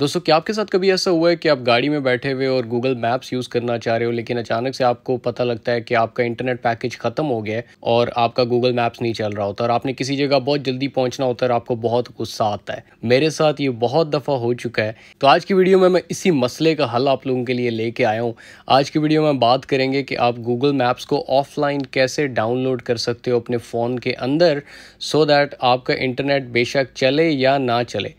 दोस्तों क्या आपके साथ कभी ऐसा हुआ है कि आप गाड़ी में बैठे हुए और गूगल मैप्स यूज़ करना चाह रहे हो लेकिन अचानक से आपको पता लगता है कि आपका इंटरनेट पैकेज खत्म हो गया है और आपका गूगल मैप्स नहीं चल रहा होता और आपने किसी जगह बहुत जल्दी पहुंचना होता है और आपको बहुत गुस्सा आता है मेरे साथ ये बहुत दफ़ा हो चुका है तो आज की वीडियो में मैं इसी मसले का हल आप लोगों के लिए लेके आया हूँ आज की वीडियो में बात करेंगे कि आप गूगल मैप्स को ऑफलाइन कैसे डाउनलोड कर सकते हो अपने फ़ोन के अंदर सो दैट आपका इंटरनेट बेशक चले या ना चले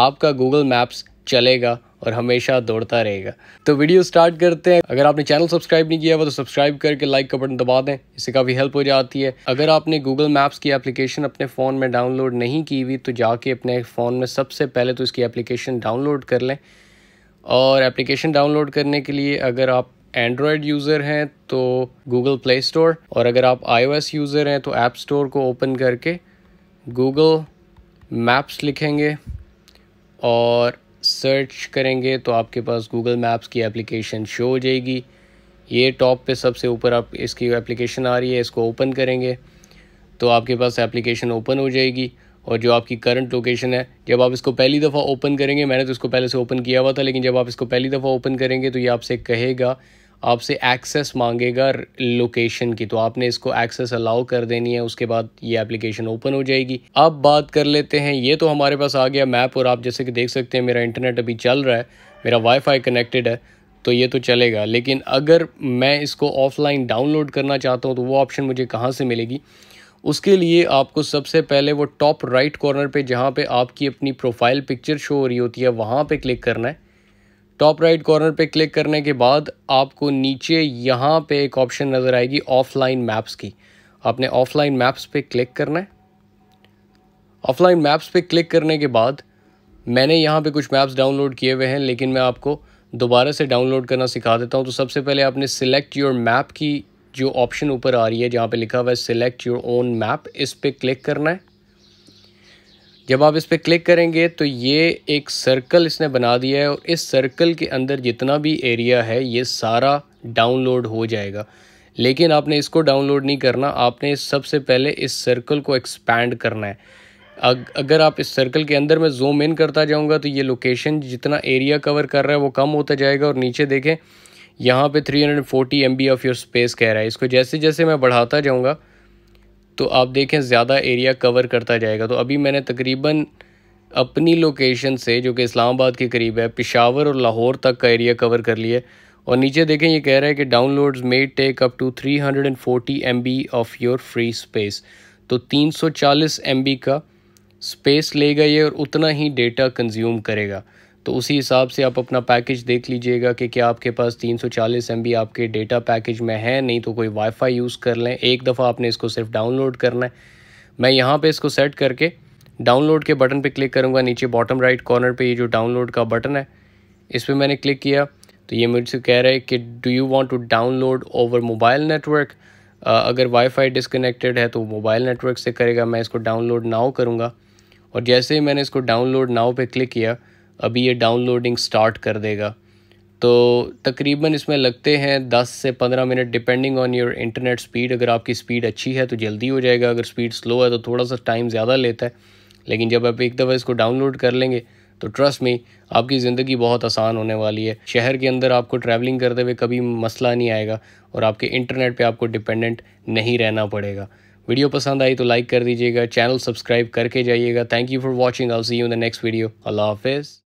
आपका गूगल मैप्स चलेगा और हमेशा दौड़ता रहेगा तो वीडियो स्टार्ट करते हैं अगर आपने चैनल सब्सक्राइब नहीं किया हुआ तो सब्सक्राइब करके लाइक का बटन दबा दें इससे काफ़ी हेल्प हो जाती है अगर आपने गूगल मैप्स की एप्लीकेशन अपने फ़ोन में डाउनलोड नहीं की हुई तो जाके अपने फ़ोन में सबसे पहले तो इसकी एप्लीकेशन डाउनलोड कर लें और एप्लीकेशन डाउनलोड करने के लिए अगर आप एंड्रॉयड यूज़र हैं तो गूगल प्ले स्टोर और अगर आप आई यूज़र हैं तो ऐप स्टोर को ओपन करके गूगल मैप्स लिखेंगे और सर्च करेंगे तो आपके पास गूगल मैप्स की एप्लीकेशन शो हो जाएगी ये टॉप पे सबसे ऊपर आप इसकी एप्लीकेशन आ रही है इसको ओपन करेंगे तो आपके पास एप्लीकेशन ओपन हो जाएगी और जो आपकी करंट लोकेशन है जब आप इसको पहली दफ़ा ओपन करेंगे मैंने तो इसको पहले से ओपन किया हुआ था लेकिन जब आप इसको पहली दफ़ा ओपन करेंगे तो ये आपसे कहेगा आपसे एक्सेस मांगेगा लोकेशन की तो आपने इसको एक्सेस अलाउ कर देनी है उसके बाद ये एप्लीकेशन ओपन हो जाएगी अब बात कर लेते हैं ये तो हमारे पास आ गया मैप और आप जैसे कि देख सकते हैं मेरा इंटरनेट अभी चल रहा है मेरा वाईफाई कनेक्टेड है तो ये तो चलेगा लेकिन अगर मैं इसको ऑफलाइन डाउनलोड करना चाहता हूँ तो वो ऑप्शन मुझे कहाँ से मिलेगी उसके लिए आपको सबसे पहले वो टॉप राइट कॉर्नर पे जहाँ पे आपकी अपनी प्रोफाइल पिक्चर शो हो रही होती है वहाँ पे क्लिक करना है टॉप राइट कॉर्नर पे क्लिक करने के बाद आपको नीचे यहाँ पे एक ऑप्शन नज़र आएगी ऑफलाइन मैप्स की आपने ऑफलाइन मैप्स पे क्लिक करना है ऑफलाइन मैप्स पे क्लिक करने के बाद मैंने यहाँ पे कुछ मैप्स डाउनलोड किए हुए हैं लेकिन मैं आपको दोबारा से डाउनलोड करना सिखा देता हूँ तो सबसे पहले आपने सिलेक्ट योर मैप की जो ऑप्शन ऊपर आ रही है जहाँ पर लिखा हुआ है सिलेक्ट योर ओन मैप इस पर क्लिक करना है जब आप इस पर क्लिक करेंगे तो ये एक सर्कल इसने बना दिया है और इस सर्कल के अंदर जितना भी एरिया है ये सारा डाउनलोड हो जाएगा लेकिन आपने इसको डाउनलोड नहीं करना आपने सबसे पहले इस सर्कल को एक्सपैंड करना है अग, अगर आप इस सर्कल के अंदर मैं जूम इन करता जाऊंगा तो ये लोकेशन जितना एरिया कवर कर रहा है वो कम होता जाएगा और नीचे देखें यहाँ पे 340 हंड्रेड ऑफ़ योर स्पेस कह रहा है इसको जैसे जैसे मैं बढ़ाता जाऊँगा तो आप देखें ज़्यादा एरिया कवर करता जाएगा तो अभी मैंने तकरीबन अपनी लोकेशन से जो कि इस्लामाबाद के करीब है पिशावर और लाहौर तक का एरिया कवर कर लिया और नीचे देखें ये कह रहा है कि downloads may take up to 340 MB of your free space तो 340 MB का स्पेस लेगा ये और उतना ही डेटा कंज्यूम करेगा तो उसी हिसाब से आप अपना पैकेज देख लीजिएगा कि क्या आपके पास 340 बी आपके डेटा पैकेज में है नहीं तो कोई वाईफाई यूज़ कर लें एक दफ़ा आपने इसको सिर्फ डाउनलोड करना है मैं यहाँ पे इसको सेट करके डाउनलोड के बटन पे क्लिक करूँगा नीचे बॉटम राइट कॉर्नर पे ये जो डाउनलोड का बटन है इस पर मैंने क्लिक किया तो ये मुझसे कह रहा है कि do you want to download over mobile network अगर वाईफाई डिसकनेक्टेड है तो मोबाइल नेटवर्क से करेगा मैं इसको डाउनलोड नाव करूँगा और जैसे ही मैंने इसको डाउनलोड नाव पर क्लिक किया अभी ये डाउनलोडिंग स्टार्ट कर देगा तो तकरीबन इसमें लगते हैं 10 से 15 minute depending on your internet speed अगर आपकी स्पीड अच्छी है तो जल्दी हो जाएगा अगर स्पीड स्लो है तो थोड़ा सा टाइम ज़्यादा लेता है लेकिन जब आप एक दफ़ा इसको डाउनलोड कर लेंगे तो ट्रस्ट में आपकी ज़िंदगी बहुत आसान होने वाली है शहर के अंदर आपको ट्रैवलिंग करते हुए कभी मसला नहीं आएगा और आपके इंटरनेट पे आपको डिपेंडेंट नहीं रहना पड़ेगा वीडियो पसंद आई तो लाइक कर दीजिएगा चैनल सब्सक्राइब करके जाइएगा thank you for watching all see you in the next video अल्लाह हाफिज़